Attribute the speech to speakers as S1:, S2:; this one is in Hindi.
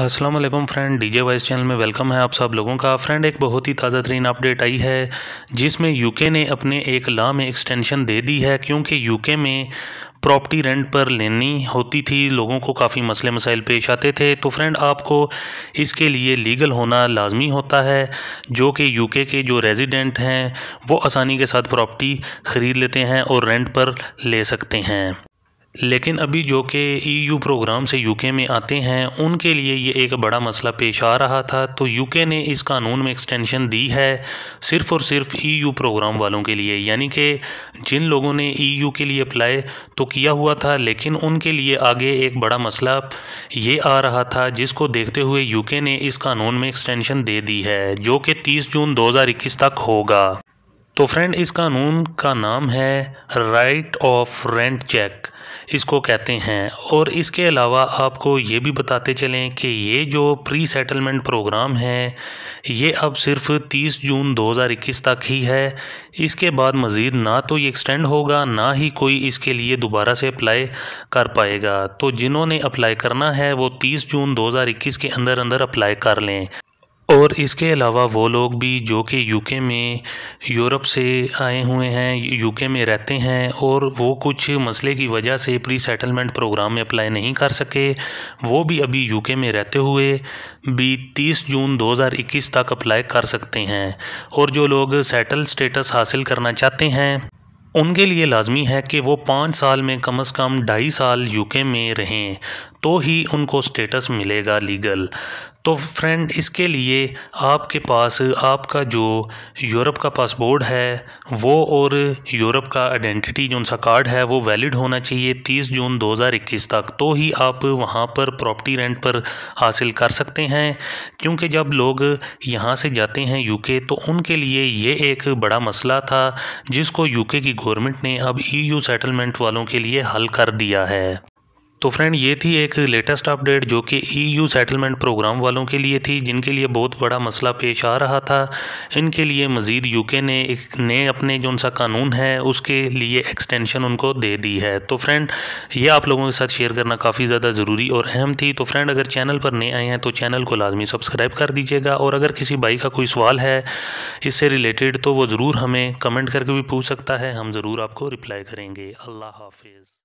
S1: अस्सलाम वालेकुम फ्रेंड डीजे वाइस चैनल में वेलकम है आप सब लोगों का फ्रेंड एक बहुत ही ताज़ा तरीन अपडेट आई है जिसमें यूके ने अपने एक ला में एक्सटेंशन दे दी है क्योंकि यूके में प्रॉपर्टी रेंट पर लेनी होती थी लोगों को काफ़ी मसले मसाइल पेश आते थे तो फ्रेंड आपको इसके लिए लीगल होना लाजमी होता है जो कि यूके के जो रेजिडेंट हैं वो आसानी के साथ प्रॉपर्टी ख़रीद लेते हैं और रेंट पर ले सकते हैं लेकिन अभी जो कि ईयू e प्रोग्राम से यूके में आते हैं उनके लिए ये एक बड़ा मसला पेश आ रहा था तो यूके ने इस कानून में एक्सटेंशन दी है सिर्फ़ और सिर्फ ईयू e प्रोग्राम वालों के लिए यानी कि जिन लोगों ने ईयू e के लिए अप्लाई तो किया हुआ था लेकिन उनके लिए आगे एक बड़ा मसला ये आ रहा था जिसको देखते हुए यू ने इस कानून में एक्सटेंशन दे दी है जो कि तीस जून दो तक होगा तो फ्रेंड इस कानून का नाम है राइट ऑफ रेंट चेक इसको कहते हैं और इसके अलावा आपको ये भी बताते चलें कि ये जो प्री सेटलमेंट प्रोग्राम है ये अब सिर्फ 30 जून 2021 तक ही है इसके बाद मज़ीद ना तो ये एक्सटेंड होगा ना ही कोई इसके लिए दोबारा से अप्लाई कर पाएगा तो जिन्होंने अप्लाई करना है वो 30 जून 2021 के अंदर अंदर अप्लाई कर लें और इसके अलावा वो लोग भी जो कि यूके में यूरोप से आए हुए हैं यूके में रहते हैं और वो कुछ मसले की वजह से प्री सेटलमेंट प्रोग्राम में अप्लाई नहीं कर सके वो भी अभी यूके में रहते हुए भी 30 जून 2021 तक अप्लाई कर सकते हैं और जो लोग सेटल स्टेटस हासिल करना चाहते हैं उनके लिए लाजमी है कि वो पाँच साल में कम से कम ढाई साल यूके में रहें तो ही उनको स्टेटस मिलेगा लीगल तो फ्रेंड इसके लिए आपके पास आपका जो यूरोप का पासपोर्ट है वो और यूरोप का आइडेंटिटी जो उनका कार्ड है वो वैलिड होना चाहिए 30 जून 2021 तक तो ही आप वहाँ पर प्रॉपर्टी रेंट पर हासिल कर सकते हैं क्योंकि जब लोग यहाँ से जाते हैं यूके तो उनके लिए ये एक बड़ा मसला था जिसको यूके की गवर्नमेंट ने अब ईयू e सेटलमेंट वालों के लिए हल कर दिया है तो फ्रेंड ये थी एक लेटेस्ट अपडेट जो कि ईयू सेटलमेंट प्रोग्राम वालों के लिए थी जिनके लिए बहुत बड़ा मसला पेश आ रहा था इनके लिए मज़ीद यूके ने एक नए अपने जो सा कानून है उसके लिए एक्सटेंशन उनको दे दी है तो फ्रेंड ये आप लोगों के साथ शेयर करना काफ़ी ज़्यादा ज़रूरी और अहम थी तो फ्रेंड अगर चैनल पर नए आए हैं तो चैनल को लाजमी सब्सक्राइब कर दीजिएगा और अगर किसी भाई का कोई सवाल है इससे रिलेटेड तो वो ज़रूर हमें कमेंट करके भी पूछ सकता है हम ज़रूर आपको रिप्लाई करेंगे अल्लाह हाफिज़